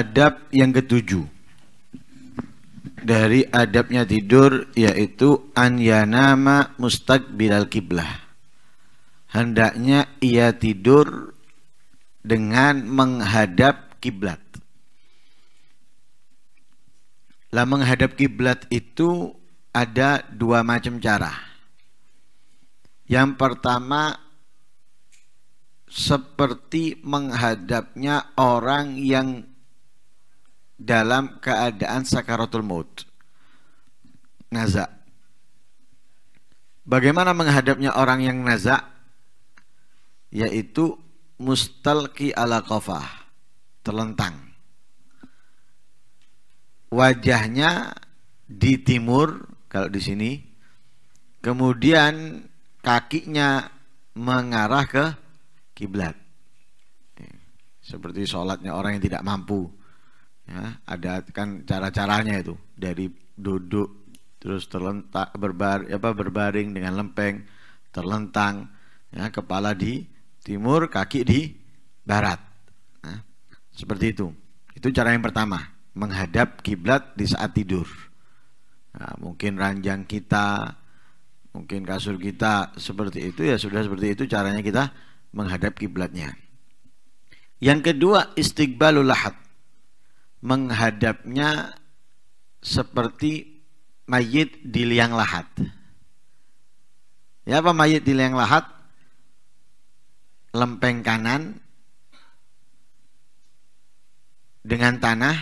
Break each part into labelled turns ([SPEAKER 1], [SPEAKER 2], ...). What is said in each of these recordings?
[SPEAKER 1] adab yang ketujuh dari adabnya tidur yaitu an yanama mustaqbilal kiblah. Hendaknya ia tidur dengan menghadap kiblat. Lah menghadap kiblat itu ada dua macam cara. Yang pertama seperti menghadapnya orang yang dalam keadaan sakaratul maut. Nazak. Bagaimana menghadapnya orang yang nazak? Yaitu mustalqi ala qafah, terlentang. Wajahnya di timur kalau di sini. Kemudian kakinya mengarah ke kiblat. Seperti sholatnya orang yang tidak mampu ya ada kan cara-caranya itu dari duduk terus terlentak berbar apa berbaring dengan lempeng terlentang ya kepala di timur kaki di barat ya, seperti itu itu cara yang pertama menghadap kiblat di saat tidur ya, mungkin ranjang kita mungkin kasur kita seperti itu ya sudah seperti itu caranya kita menghadap kiblatnya yang kedua istiqbalul lahat menghadapnya seperti mayit di liang lahat. Ya apa mayit di liang lahat? Lempeng kanan dengan tanah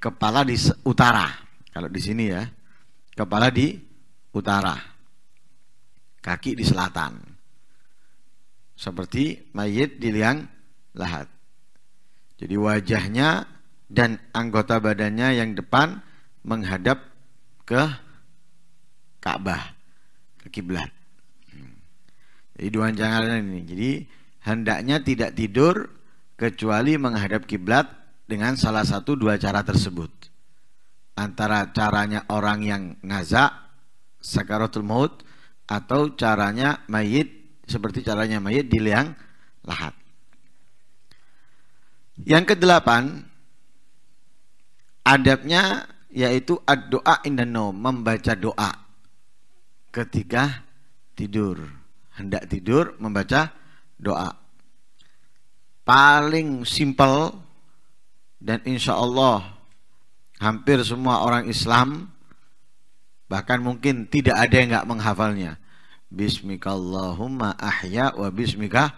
[SPEAKER 1] kepala di utara. Kalau di sini ya, kepala di utara. Kaki di selatan. Seperti mayit di liang lahat. Jadi wajahnya dan anggota badannya yang depan menghadap ke Ka'bah, ke kiblat. Hmm. Jadi dua jangan ini. Jadi hendaknya tidak tidur kecuali menghadap kiblat dengan salah satu dua cara tersebut. Antara caranya orang yang ngazak sakaratul maut atau caranya mayit seperti caranya mayit di liang lahat. Yang kedelapan, adabnya yaitu ad-doa indano, membaca doa ketika tidur. Hendak tidur membaca doa. Paling simpel dan insya Allah hampir semua orang Islam bahkan mungkin tidak ada yang nggak menghafalnya. Bismikallahumma ahya wa bismika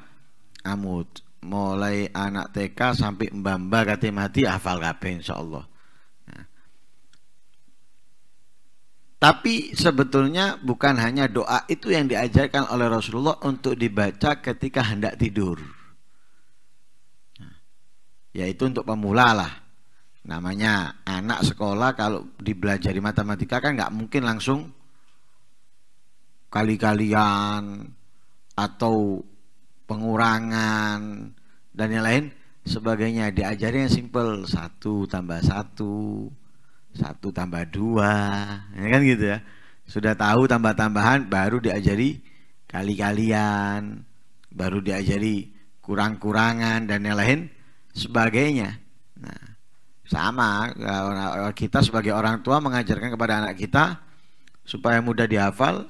[SPEAKER 1] amut mulai anak TK sampai mbamba kate mati hafal kabeh insyaallah. Ya. Tapi sebetulnya bukan hanya doa itu yang diajarkan oleh Rasulullah untuk dibaca ketika hendak tidur. Ya. Yaitu untuk pemula lah. Namanya anak sekolah kalau dibelajari matematika kan nggak mungkin langsung kali-kalian atau pengurangan dan yang lain sebagainya diajarin yang simple satu tambah satu satu tambah dua ya kan gitu ya sudah tahu tambah tambahan baru diajari kali kalian baru diajari kurang kurangan dan yang lain sebagainya nah sama eh, kita sebagai orang tua mengajarkan kepada anak kita supaya mudah dihafal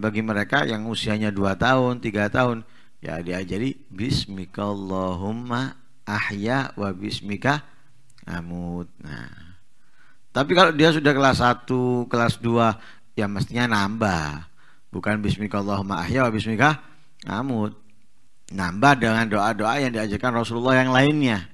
[SPEAKER 1] bagi mereka yang usianya dua tahun tiga tahun ya diajari Allahumma ahya wa bismika amut nah tapi kalau dia sudah kelas 1 kelas 2 ya mestinya nambah bukan Allahumma ahya wa bismika amut nambah dengan doa-doa yang diajarkan Rasulullah yang lainnya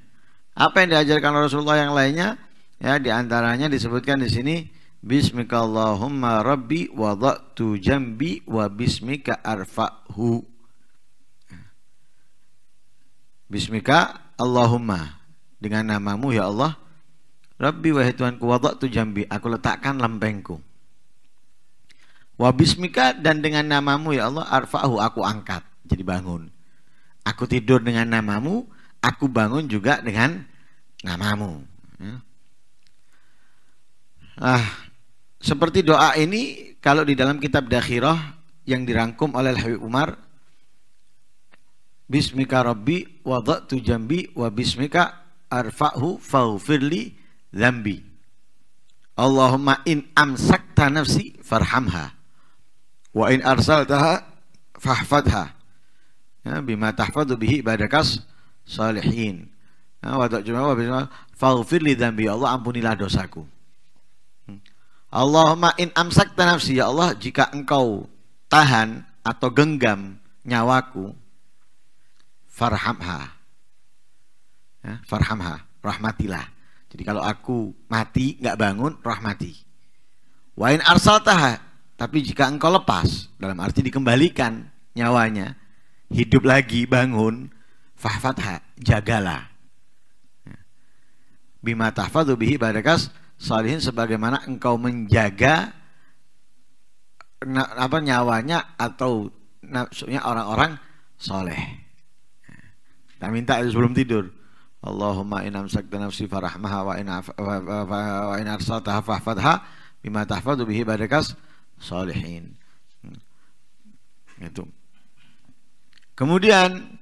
[SPEAKER 1] apa yang diajarkan Rasulullah yang lainnya ya diantaranya disebutkan di sini Bismika Allahumma rabbi wada'tu jambi wa bismika arfa'hu Bismika Allahumma dengan namamu ya Allah Rabbi wahai Tuhanku tu jambi aku letakkan lempengku wa bismika dan dengan namamu ya Allah arfa'hu aku angkat jadi bangun aku tidur dengan namamu aku bangun juga dengan namamu ya. ah seperti doa ini kalau di dalam kitab dakhirah yang dirangkum oleh Habib Umar Bismika Rabbi wadatu jambi wa bismika arfa'hu faghfirli zambi. Allahumma in amsakta nafsi farhamha wa in arsaltaha fahfadha ya, bima tahfadu bihi badakas salihin ya, wa ta'juma wa bismika faghfir li ya Allah ampunilah dosaku hmm. Allahumma in amsakta nafsi ya Allah jika engkau tahan atau genggam nyawaku farhamha. Ya, farhamha, rahmatilah. Jadi kalau aku mati nggak bangun, rahmati. Wain arsal tapi jika engkau lepas, dalam arti dikembalikan nyawanya, hidup lagi, bangun, fahfatha, jagalah. Ya. Bima tahfadu bihi barakas salihin sebagaimana engkau menjaga apa nyawanya atau nafsunya orang-orang soleh. Saya minta sebelum tidur. Allahumma inam sakta nafsi farahmaha wa in wa in arsataha fahfadha bima tahfadu bihi barakas salihin. Hmm. Itu. Kemudian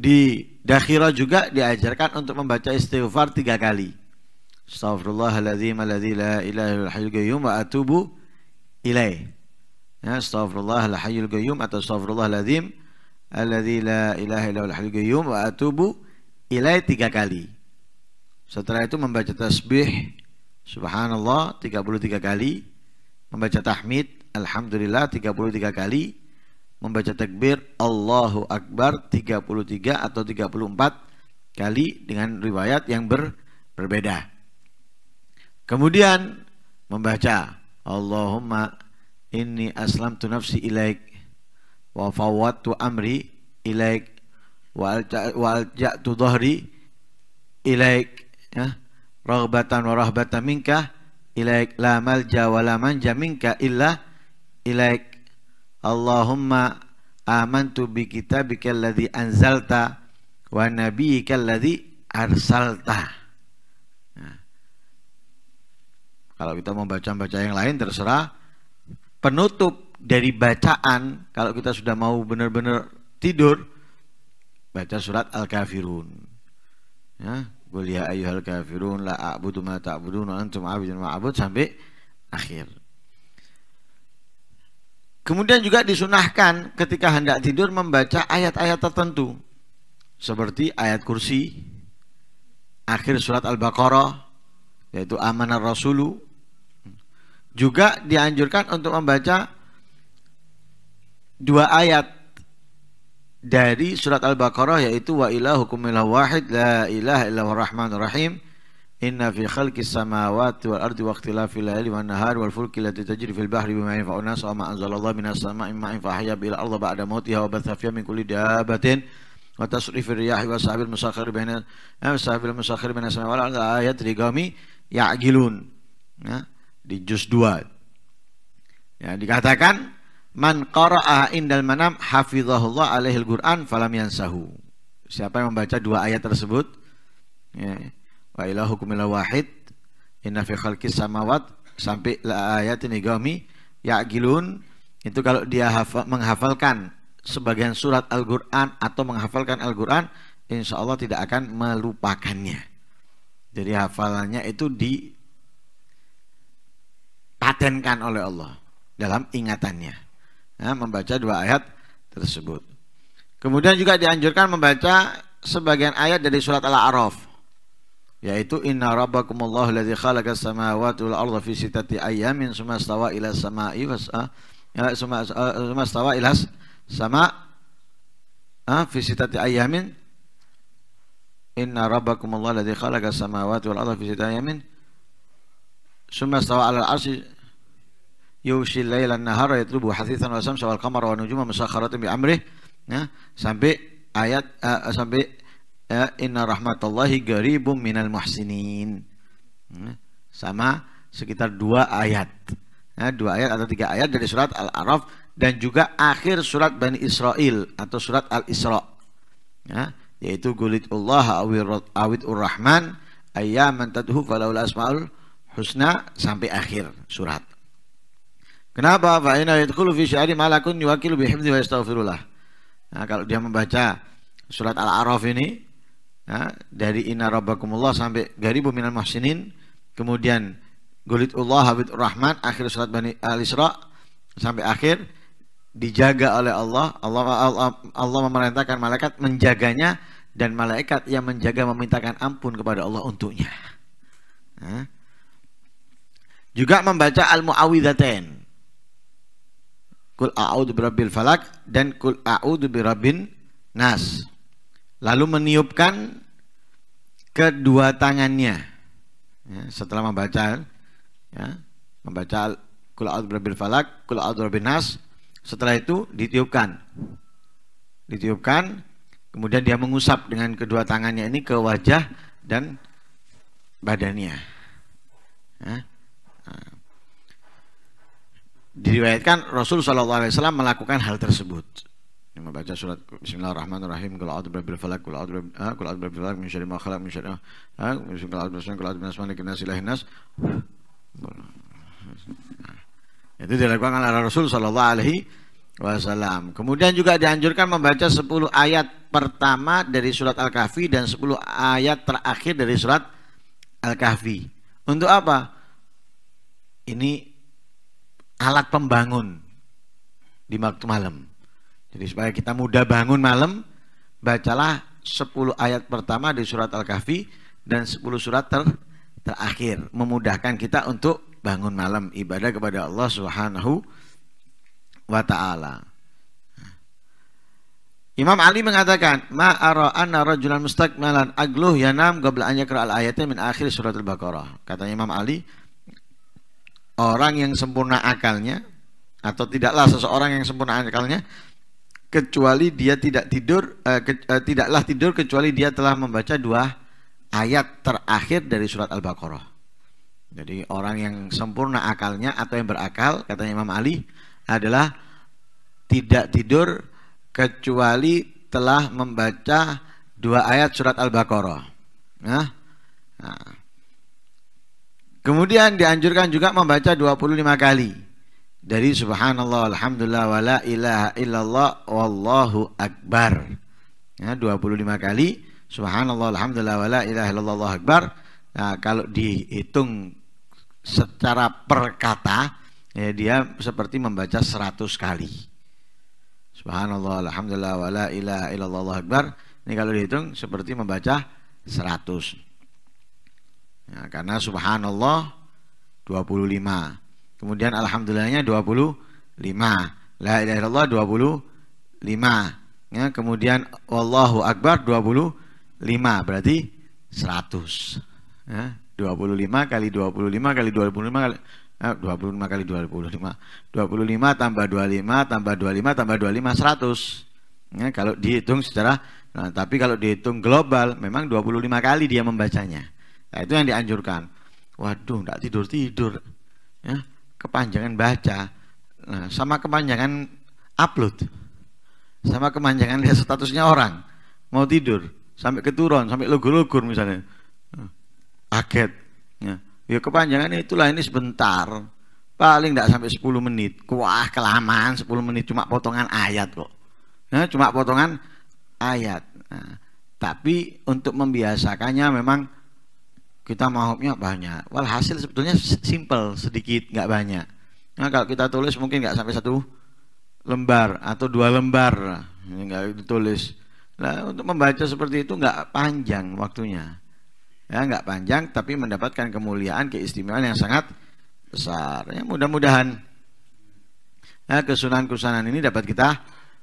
[SPEAKER 1] di dakhirah juga diajarkan untuk membaca istighfar tiga kali. Astaghfirullahaladzim aladzim la ilaha illa wa atubu ilaih ya astagfirullah la hayyul qayyum atau astagfirullah ladzim alladzi la ilaha illa hayyul qayyum wa atubu ilai tiga kali setelah itu membaca tasbih subhanallah 33 kali membaca tahmid alhamdulillah 33 kali membaca takbir Allahu akbar 33 atau 34 kali dengan riwayat yang ber, berbeda kemudian membaca Allahumma inni aslamtu nafsi ilaik wa fawwadtu amri ilaik wa alja'tu dhahri ilaik ya raghbatan wa rahbatan minka ilaik la malja wa la manja minka illa ilaik Allahumma amantu bi kitabika alladhi anzalta wa nabiyyika alladhi arsalta ya. kalau kita mau baca-baca yang lain terserah penutup dari bacaan kalau kita sudah mau benar-benar tidur baca surat Al-Kafirun. Ya, Qul ya ayyuhal kafirun la a'budu ma ta'budun antum a'budun ma a'bud sampai akhir. Kemudian juga disunahkan ketika hendak tidur membaca ayat-ayat tertentu seperti ayat kursi, akhir surat Al-Baqarah yaitu amanar rasulu juga dianjurkan untuk membaca dua ayat dari surat Al-Baqarah yaitu wa ilahukum ilah wahid la ilaha illahu rahman rahim inna fi khalqis samawati wal ardi wa ikhtilafil layli wan nahar wal fulki allati tajri fil bahri bima yanfa'u nas wa ma anzalallahu minas sama'i ma'in fa ahya bil arda ba'da mautiha wa batha fiha min kulli dabatin wa tasrifir riyahi wa sahabil musakhir baina eh, sahabil musakhir baina sama'i wal ardi ayat rigami ya'gilun ya di juz 2. Ya, dikatakan man qara'a indal manam hafizahullah alaihil Qur'an falam yansahu. Siapa yang membaca dua ayat tersebut? Ya. Wa ilahukum wahid inna fi khalqis samawat sampai la ayat ayatin ya ya'qilun itu kalau dia hafal, menghafalkan sebagian surat Al-Qur'an atau menghafalkan Al-Qur'an insyaallah tidak akan melupakannya. Jadi hafalannya itu di dipatenkan oleh Allah dalam ingatannya. ya, membaca dua ayat tersebut. Kemudian juga dianjurkan membaca sebagian ayat dari surat Al-A'raf yaitu inna rabbakumullahu alladzi khalaqas samawati wal arda fi sittati ayyamin tsumma stawa ila samai was'a ah, ya, tsumma eh, stawa ila sama ah, fi sittati ayyamin inna rabbakumullahu alladzi khalaqas samawati wal arda fi sittati ayyamin summa stawa 'alal 'arsy yusil laila nahara yatlubu hasithan wa samsa wal kamar wa nujuma musakharatin bi amrih ya sampai ayat uh, sampai ya, inna rahmatallahi garibum minal muhsinin ya, sama sekitar dua ayat ya, dua ayat atau tiga ayat dari surat al-araf dan juga akhir surat Bani Israel atau surat Al-Isra ya, yaitu gulitullah awid ur rahman ayyaman tadhu falawla asmaul husna sampai akhir surat. Kenapa? Fa inna yadkhulu fi sya'ri malakun yuwakilu bi hifdzi wa yastaghfirullah. Nah, kalau dia membaca surat Al-A'raf ini ya, dari inna rabbakumullah sampai garibu minal muhsinin kemudian gulitullah habit rahman akhir surat Bani Al-Isra sampai akhir dijaga oleh Allah. Allah Allah Allah memerintahkan malaikat menjaganya dan malaikat yang menjaga memintakan ampun kepada Allah untuknya. Nah, juga membaca Al-Mu'awidhatain. Kul a'udzu birabbil falak dan kul a'udzu birabbin nas. Lalu meniupkan kedua tangannya. Ya, setelah membaca ya, membaca kul a'udzu birabbil falak, kul a'udzu birabbin nas. Setelah itu ditiupkan. Ditiupkan, kemudian dia mengusap dengan kedua tangannya ini ke wajah dan badannya. Ya. Diriwayatkan Rasul SAW melakukan hal tersebut. Ini membaca surat Bismillahirrahmanirrahim. Qul a'udzu birabbil falaq, qul a'udzu qul a'udzu birabbil falaq min syarri ma khalaq min syarri ma qul a'udzu birabbil qul a'udzu birabbil Itu dilakukan oleh Rasul sallallahu alaihi wasallam. Kemudian juga dianjurkan membaca 10 ayat pertama dari surat Al-Kahfi dan 10 ayat terakhir dari surat Al-Kahfi. Untuk apa? ini alat pembangun di waktu malam. Jadi supaya kita mudah bangun malam, bacalah 10 ayat pertama di surat Al-Kahfi dan 10 surat ter terakhir memudahkan kita untuk bangun malam ibadah kepada Allah Subhanahu wa taala. Imam Ali mengatakan, "Ma ara anna rajulan mustaqmalan agluh yanam qabla an yaqra al-ayatnya min akhir surat Al-Baqarah." Katanya Imam Ali, orang yang sempurna akalnya atau tidaklah seseorang yang sempurna akalnya kecuali dia tidak tidur eh, ke, eh, tidaklah tidur kecuali dia telah membaca dua ayat terakhir dari surat Al-Baqarah. Jadi orang yang sempurna akalnya atau yang berakal katanya Imam Ali adalah tidak tidur kecuali telah membaca dua ayat surat Al-Baqarah. Nah, nah Kemudian dianjurkan juga membaca 25 kali dari subhanallah alhamdulillah la ilaha illallah wallahu akbar. Ya, 25 kali subhanallah alhamdulillah la ilaha illallah wallahu akbar. Nah, kalau dihitung secara perkata ya dia seperti membaca 100 kali. Subhanallah alhamdulillah la ilaha illallah wallahu akbar. Ini kalau dihitung seperti membaca 100 ya, karena subhanallah 25 kemudian alhamdulillahnya 25 la ilaha illallah 25 ya, kemudian wallahu akbar 25 berarti 100 ya, 25 kali 25 kali 25 kali eh, 25 kali 25 25 tambah 25 tambah 25 tambah 25 100 Ya, kalau dihitung secara nah, tapi kalau dihitung global memang 25 kali dia membacanya. Nah, itu yang dianjurkan. Waduh, tidak tidur tidur, ya kepanjangan baca, nah, sama kepanjangan upload, sama kepanjangan lihat statusnya orang mau tidur sampai keturun sampai lugur-lugur misalnya kaget ya. ya kepanjangan itulah ini sebentar paling tidak sampai 10 menit Kuah kelamaan 10 menit cuma potongan ayat kok ya, cuma potongan ayat nah, tapi untuk membiasakannya memang kita mahupnya banyak walhasil sebetulnya simple sedikit nggak banyak nah kalau kita tulis mungkin nggak sampai satu lembar atau dua lembar nggak ditulis nah untuk membaca seperti itu nggak panjang waktunya ya nggak panjang tapi mendapatkan kemuliaan keistimewaan yang sangat besar ya mudah-mudahan ya, kesunan kesunahan ini dapat kita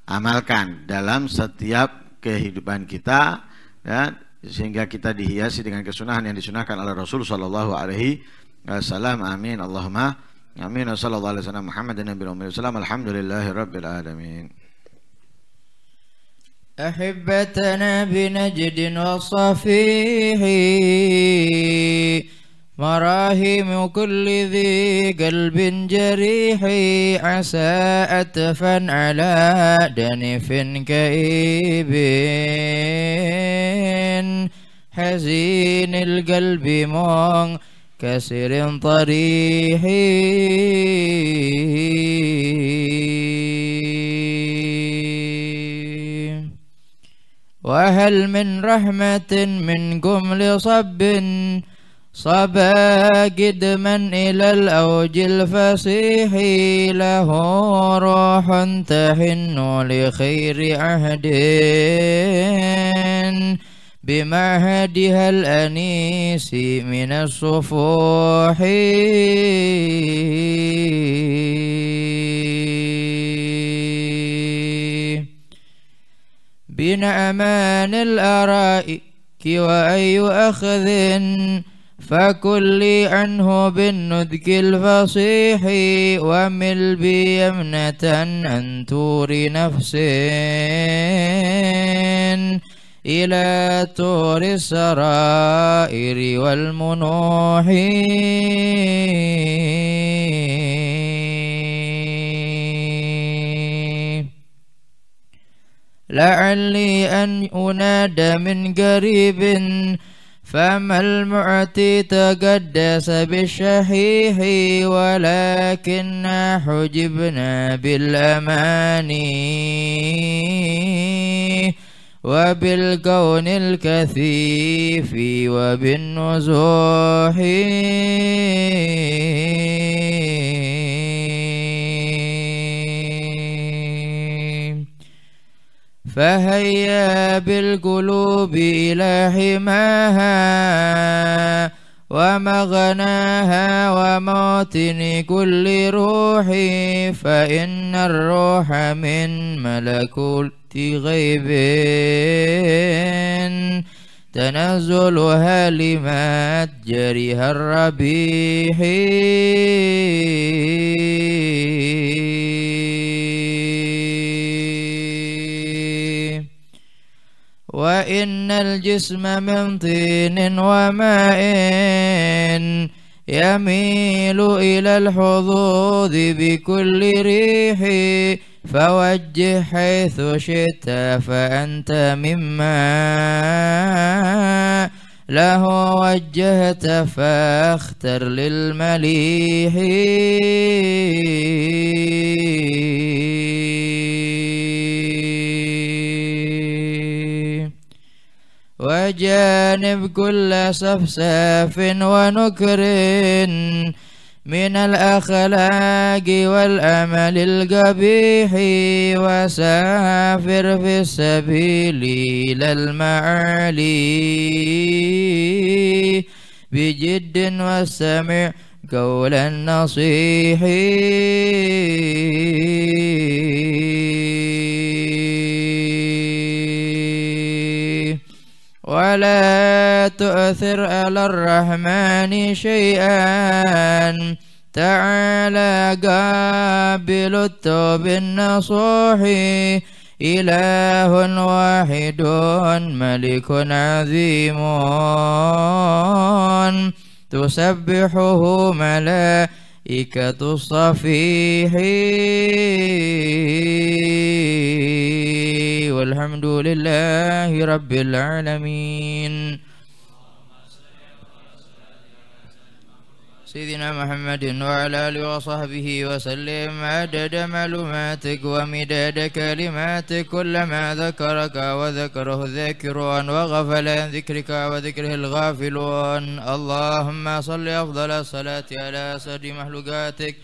[SPEAKER 1] amalkan dalam setiap kehidupan kita ya sehingga kita dihiasi dengan kesunahan yang disunahkan oleh Rasul sallallahu alaihi wasallam amin Allahumma amin sallallahu alaihi wasallam Muhammad nabiyul ummi wasallam alhamdulillahi rabbil alamin
[SPEAKER 2] أحبتنا بنجد وصفيحين مراهم كل ذي قلب جريح عسى أتفا على دنف كئيب حزين القلب كسر طريح وهل من رحمة منكم لصب صبا قدما إلى الأوج الفصيح له روح تحن لخير عهد بمعهدها الأنيس من الصفوح بنعمان الأرائك وأي أخذ فكلي عنه بالنذك الفصيح ومل بي يمنة أن تور نفس إلى طور السرائر والمنوح لعلي أن أنادى من قريب فما المعتي تقدس بالشحيح ولكنا حجبنا بالأماني وبالكون الكثيف وبالنزوح فهيا بالقلوب إلى حماها ومغناها وموطن كل روح فإن الروح من ملكوت غيب تنزلها لما جريها الربيح وإن الجسم من طين وماء يميل إلى الحظوظ بكل ريح فوجه حيث شئت فأنت مما له وجهت فاختر للمليح جانب كل سفساف ونكر من الأخلاق والأمل القبيح وسافر في السبيل إلى المعالي بجد واستمع قول النصيح ولا تؤثر على الرحمن شيئا تعالى قابل التوب النصوح إله واحد ملك عظيم تسبحه ملائكة إكة الصفيح والحمد لله رب العالمين سيدنا محمد وعلى آله وصحبه وسلم عدد معلوماتك ومداد كلماتك كلما ذكرك وذكره الذاكرون وغفل عن ذكرك وذكره الغافلون اللهم صل أفضل الصلاة على سر مخلوقاتك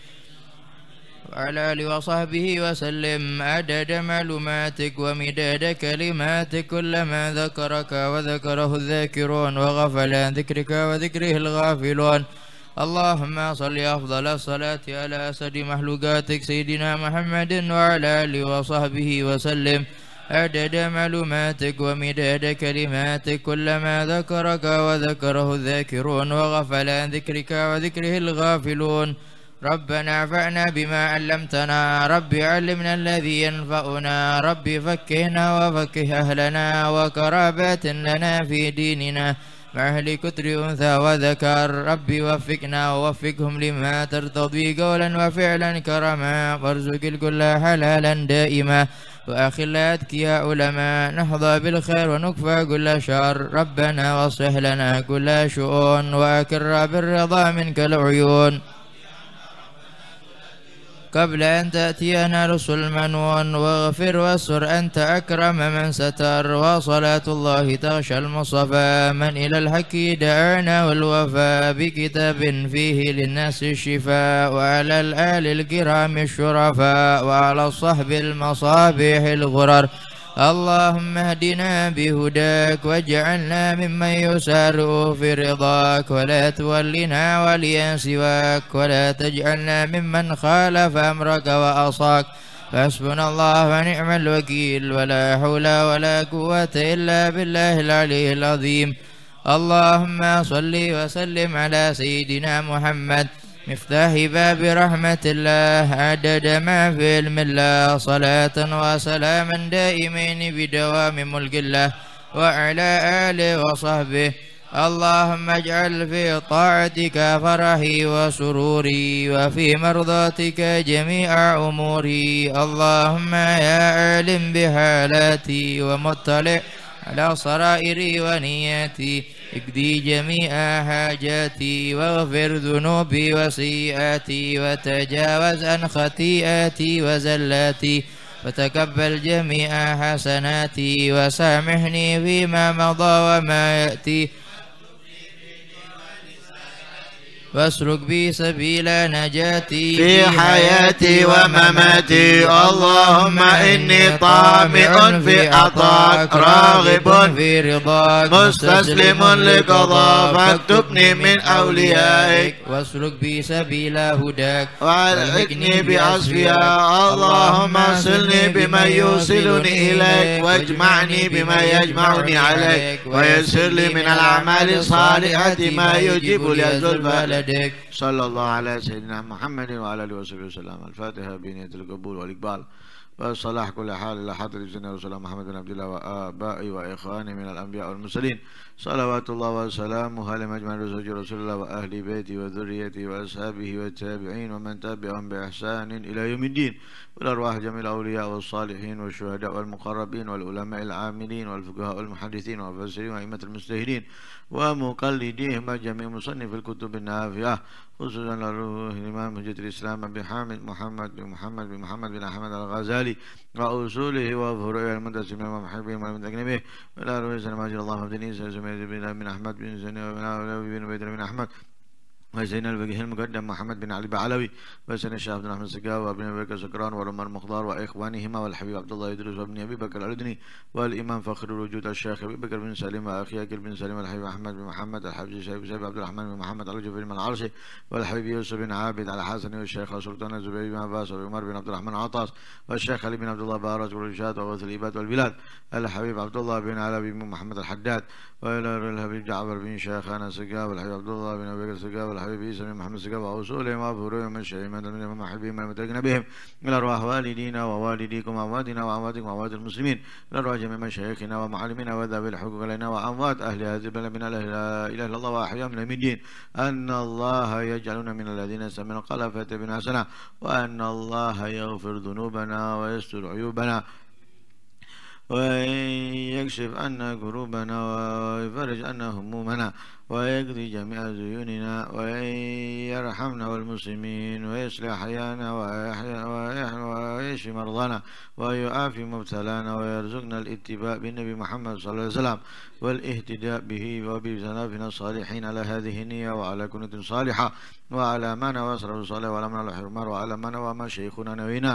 [SPEAKER 2] وعلى آله وصحبه وسلم عدد معلوماتك ومداد كلماتك كلما ذكرك وذكره الذاكرون وغفل عن ذكرك وذكره الغافلون اللهم صل أفضل الصلاة على أسد مخلوقاتك سيدنا محمد وعلى آله وصحبه وسلم عدد معلوماتك ومداد كلماتك كلما ذكرك وذكره الذاكرون وغفل عن ذكرك وذكره الغافلون ربنا فعنا بما علمتنا رب علمنا الذي ينفعنا رب فكهنا وفكه أهلنا وكرابات لنا في ديننا وأهل كتر أنثى وذكر ربي وفقنا ووفقهم لما ترتضي قولا وفعلا كرما وارزق الكل حلالا دائما وأخلا أذكياء علماء نحظى بالخير ونكفى كل شر ربنا واصلح لنا كل شؤون وأكر بالرضا منك العيون قبل أن تأتينا رسل من واغفر واسر أنت أكرم من ستر وصلاة الله تغشى المصطفى من إلى الحق دعانا والوفى بكتاب فيه للناس الشفاء وعلى الآل الكرام الشرفاء وعلى الصحب المصابيح الغرر اللهم اهدنا بهداك واجعلنا ممن يسار في رضاك ولا تولنا وليا سواك ولا تجعلنا ممن خالف أمرك وأصاك فحسبنا الله ونعم الوكيل ولا حول ولا قوة إلا بالله العلي العظيم اللهم صل وسلم على سيدنا محمد مفتاح باب رحمة الله عدد ما في علم الله صلاة وسلاما دائمين بدوام ملك الله وعلى آله وصحبه اللهم اجعل في طاعتك فرحي وسروري وفي مرضاتك جميع أموري اللهم يا عالم بحالاتي ومطلع على صرائري ونياتي اقضي جميع حاجاتي واغفر ذنوبي وسيئاتي وتجاوز عن خطيئاتي وزلاتي وتقبل جميع حسناتي وسامحني فيما مضى وما يأتي فاسلك بي سبيل نجاتي في حياتي ومماتي اللهم إني
[SPEAKER 1] طامع في عطاك راغب
[SPEAKER 2] في رضاك مستسلم لقضاء فاكتبني من أوليائك واسلك بي سبيل هداك وألحقني بأصفياء اللهم
[SPEAKER 1] صلني بما يوصلني إليك واجمعني بما يجمعني عليك ويسر لي من الأعمال الصالحة ما يجيب لي الزلفى محمد صلى الله على سيدنا محمد وعلى آله وصحبه وسلم الفاتحة بنية القبول والإقبال والصلاح كل حال إلى حضره سيدنا رسول محمد بن عبد الله وآبائه وإخوانه من الأنبياء والمرسلين صلوات الله وسلامه على مجمع رسول رسول الله وأهل بيته وذريته وأصحابه والتابعين ومن تبعهم بإحسان إلى يوم الدين والأرواح جميع الأولياء والصالحين والشهداء والمقربين والعلماء العاملين والفقهاء والمحدثين والمفسرين وأئمة المجتهدين ومقلديهم جميع مصنف الكتب النافعة خصوصا لروح الإمام حجة الإسلام أبي حامد محمد بن محمد بن محمد بن أحمد الغزالي وأصوله وفروعه من المحبين والمتكلمين ولا روح سلام الله وفدني بن بن بن أحمد بن زينب بن علوي بن بن أحمد وزين الوجه المقدم محمد بن علي بعلوي وزين الشيخ عبد الرحمن السقاوي وابن ابي بكر سكران وعمر مختار واخوانهما والحبيب عبد الله يدرس وابن ابي بكر الاردني والامام فخر الوجود الشيخ ابي بكر بن سليم واخي اكل بن سليم الحبيب احمد بن محمد الحبيب الشيخ شيخ عبد الرحمن بن محمد على جبريل من العرشي والحبيب يوسف بن عابد على حسن والشيخ سلطان الزبير بن عباس وعمر بن عبد الرحمن عطاس والشيخ علي بن عبد الله بارز والرشاد وغوث الاباد والبلاد الحبيب عبد الله بن علوي بن محمد الحداد وإلى الحبيب جعفر بن شيخان سقاب الحبيب عبد الله بن أبي بكر سقاب الحبيب عيسى بن محمد سقاب أو سؤلهم وفروهم من شيء من المنهم من متركنا بهم إلى أرواح والدينا ووالديكم وأمواتنا وأمواتكم وأموات المسلمين إلى أرواح جميع مشايخنا ومعلمنا وذوي الحقوق علينا وأموات أهل هذه البلد من لا إله إلا الله وأحياء من المدين أن الله يجعلنا من الذين سمعوا قلفة فاتبنا حسنة وأن الله يغفر ذنوبنا ويستر عيوبنا وإن يكشف عنا كروبنا ويفرج عنا همومنا ويقضي جميع ديوننا ويرحمنا والمسلمين ويصلح أحيانا ويشفي مرضانا ويعافي مبتلانا ويرزقنا الاتباع بالنبي محمد صلى الله عليه وسلم والاهتداء به وبزنافنا الصالحين على هذه النية وعلى كنة صالحة وعلى ما نواسر الصلاة وعلى ما الحرمار وعلى ما وما شيخنا نوينا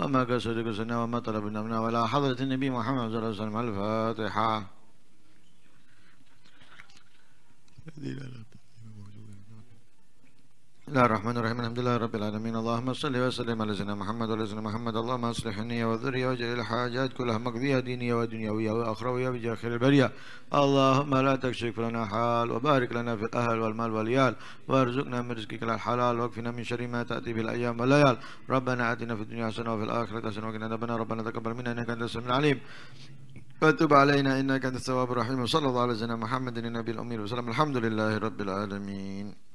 [SPEAKER 1] وما قصدك سنة وما طلبنا منا ولا حضرة النبي محمد صلى الله عليه وسلم الفاتحة الله الرحمن الرحيم الحمد لله رب العالمين اللهم صل وسلم على سيدنا محمد وعلى سيدنا محمد اللهم اصلح النية والذرية واجعل الحاجات كلها مقضية دينية ودنيوية وأخروية بجاه خير البرية اللهم لا تكشف لنا حال وبارك لنا في الأهل والمال واليال وارزقنا من رزقك الحلال واكفنا من شر ما تأتي في الأيام والليال ربنا آتنا في الدنيا حسنة وفي الآخرة حسنة وقنا عذاب ربنا تقبل منا إنك أنت السميع العليم فتب علينا إنك أنت التواب الرحيم وصلى الله على سيدنا محمد النبي الأمي وسلم الحمد لله رب العالمين